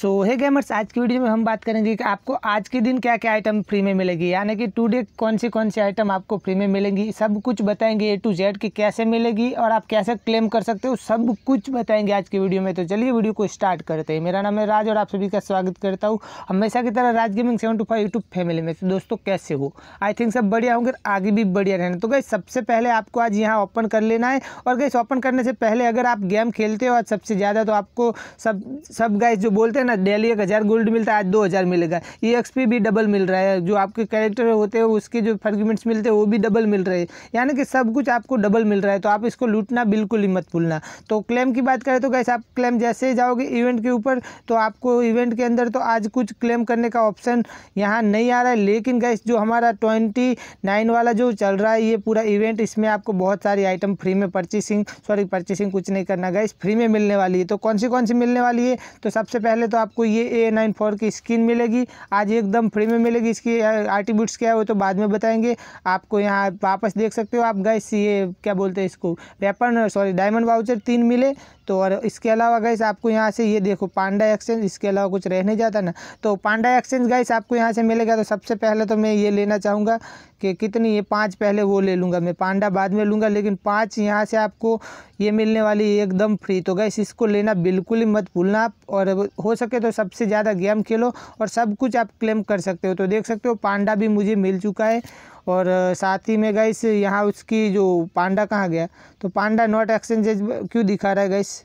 सो है गेमर्स आज की वीडियो में हम बात करेंगे कि आपको आज के दिन क्या क्या आइटम फ्री में मिलेगी यानी कि टुडे कौन सी कौन सी आइटम आपको फ्री में मिलेंगी सब कुछ बताएंगे ए टू जेड की कैसे मिलेगी और आप कैसे क्लेम कर सकते हो सब कुछ बताएंगे आज की वीडियो में तो चलिए वीडियो को स्टार्ट करते हैं मेरा नाम है राज और आप सभी का स्वागत करता हूँ हमेशा की तरह Raj gaming seven two five YouTube family में तो दोस्तों कैसे हो आई थिंक सब बढ़िया होंगे आगे भी बढ़िया रहना तो गई सबसे पहले आपको आज यहाँ ओपन कर लेना है और गई ओपन करने से पहले अगर आप गेम खेलते हो आज सबसे ज़्यादा तो आपको सब सब गाइस जो बोलते हैं ना डेली एक हज़ार गोल्ड मिलता है आज दो हज़ार मिलेगा ये एक्सपी भी डबल मिल रहा है जो आपके कैरेक्टर होते हैं उसके जो फर्गमेंट्स मिलते हैं वो भी डबल मिल रहे हैं यानी कि सब कुछ आपको डबल मिल रहा है तो आप इसको लूटना बिल्कुल ही मत भूलना तो क्लेम की बात करें तो कैसे आप क्लेम जैसे ही जाओगे इवेंट के ऊपर तो आपको इवेंट के अंदर तो आज कुछ क्लेम करने का ऑप्शन यहाँ नहीं आ रहा है लेकिन गैस जो हमारा ट्वेंटी नाइन वाला जो चल रहा है ये पूरा इवेंट इसमें आपको बहुत सारी आइटम फ्री में परचेसिंग सॉरी परचेसिंग कुछ नहीं करना गैस फ्री में मिलने वाली है तो कौन सी कौन सी मिलने वाली है तो सबसे पहले तो आपको ये ए नाइन फोर की स्किन मिलेगी आज एकदम फ्री में मिलेगी इसकी आर्टिब्यूट्स क्या है वो तो बाद में बताएंगे आपको यहाँ वापस देख सकते हो आप गए ये क्या बोलते हैं इसको वेपन सॉरी डायमंड वाउचर तीन मिले तो और इसके अलावा गाइस आपको यहाँ से ये देखो पांडा एक्सचेंज इसके अलावा कुछ रहने जाता ना तो पांडा एक्सचेंज गाइस आपको यहाँ से मिलेगा तो सबसे पहले तो मैं ये लेना चाहूँगा कि कितनी ये पाँच पहले वो ले लूँगा मैं पांडा बाद में लूँगा लेकिन पाँच यहाँ से आपको ये मिलने वाली एकदम फ्री तो गैस इसको लेना बिल्कुल ही मत भूलना आप और हो सके तो सबसे ज़्यादा गेम खेलो और सब कुछ आप क्लेम कर सकते हो तो देख सकते हो पांडा भी मुझे मिल चुका है और साथ ही में गैस यहाँ उसकी जो पांडा कहाँ गया तो पांडा नॉट एक्सचेंजेज क्यों दिखा रहा है गैस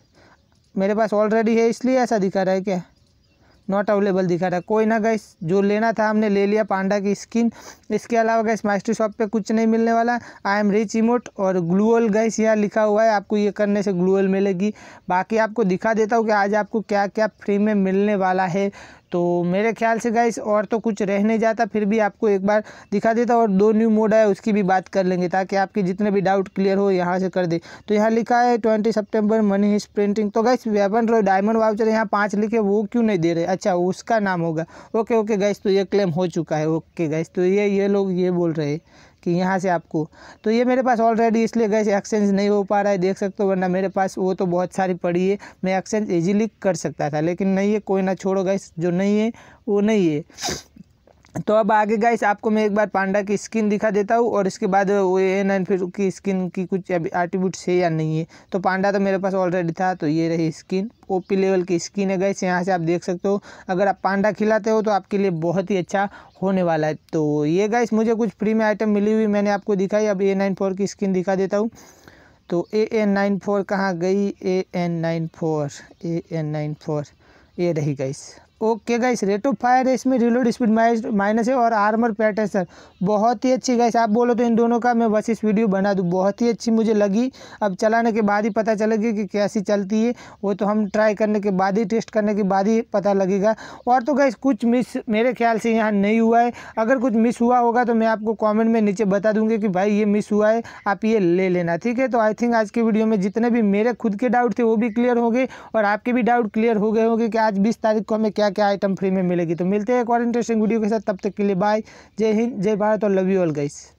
मेरे पास ऑलरेडी है इसलिए ऐसा दिखा रहा है क्या नॉट अवेलेबल दिखा रहा है कोई ना गैस जो लेना था हमने ले लिया पांडा की स्किन इसके अलावा गैस मास्टरी शॉप पे कुछ नहीं मिलने वाला आई एम रिच इमोट और ग्लूअल गैस यहाँ लिखा हुआ है आपको ये करने से ग्लूअल मिलेगी बाकी आपको दिखा देता हूँ कि आज आपको क्या क्या फ्री में मिलने वाला है तो मेरे ख्याल से गाइस और तो कुछ रह नहीं जाता फिर भी आपको एक बार दिखा देता और दो न्यू मोड आए उसकी भी बात कर लेंगे ताकि आपके जितने भी डाउट क्लियर हो यहाँ से कर दे तो यहाँ लिखा है twenty September money heist printing तो गाइस वेबन रॉय डायमंड वाउचर यहाँ पाँच लिखे वो क्यों नहीं दे रहे अच्छा उसका नाम होगा ओके ओके गाइस तो ये क्लेम हो चुका है ओके गाइस तो ये ये लोग ये बोल रहे हैं कि यहाँ से आपको तो ये मेरे पास ऑलरेडी इसलिए गैस एक्सचेंज नहीं हो पा रहा है देख सकते हो वरना मेरे पास वो तो बहुत सारी पड़ी है मैं एक्सचेंज ईजिली कर सकता था लेकिन नहीं है कोई ना छोड़ो गैस जो नहीं है वो नहीं है तो अब आगे गाइस आपको मैं एक बार पांडा की स्किन दिखा देता हूँ और इसके बाद वो ए नाइन फिर की स्किन की कुछ अभी आर्टिब्यूट्स है या नहीं है तो पांडा तो मेरे पास ऑलरेडी था तो ये रही स्किन ओपी लेवल की स्किन है गाइस यहाँ से आप देख सकते हो अगर आप पांडा खिलाते हो तो आपके लिए बहुत ही अच्छा होने वाला है तो ये गाइस मुझे कुछ फ्री में आइटम मिली हुई मैंने आपको दिखाई अब ए नाइन फोर की स्किन दिखा देता हूँ तो ए एन नाइन फोर कहाँ गई A N nine four A N nine four ये रही guys okay guys rate of fire है इसमें रिलोड स्पीड माइनस है और आर्मर पैट है सर बहुत ही अच्छी गाइस आप बोलो तो इन दोनों का मैं बस इस वीडियो बना दूँ बहुत ही अच्छी मुझे लगी अब चलाने के बाद ही पता चलेगी कि कैसी चलती है वो तो हम ट्राई करने के बाद ही टेस्ट करने के बाद ही पता लगेगा और तो गाइस कुछ मिस मेरे ख्याल से यहाँ नहीं हुआ है अगर कुछ मिस हुआ होगा तो मैं आपको कॉमेंट में नीचे बता दूँगी कि भाई ये मिस हुआ है आप ये ले लेना ठीक है तो आई थिंक आज की वीडियो में जितने भी मेरे खुद के डाउट थे वो भी क्लियर होंगे और आपके भी डाउट क्लियर हो गए होंगे कि आज बीस तारीख को हमें क्या क्या क्या आइटम फ्री में मिलेगी तो मिलते हैं एक और इंटरेस्टिंग वीडियो के साथ तब तक के लिए बाय जय हिंद जय भारत और लव यू ऑल गाइस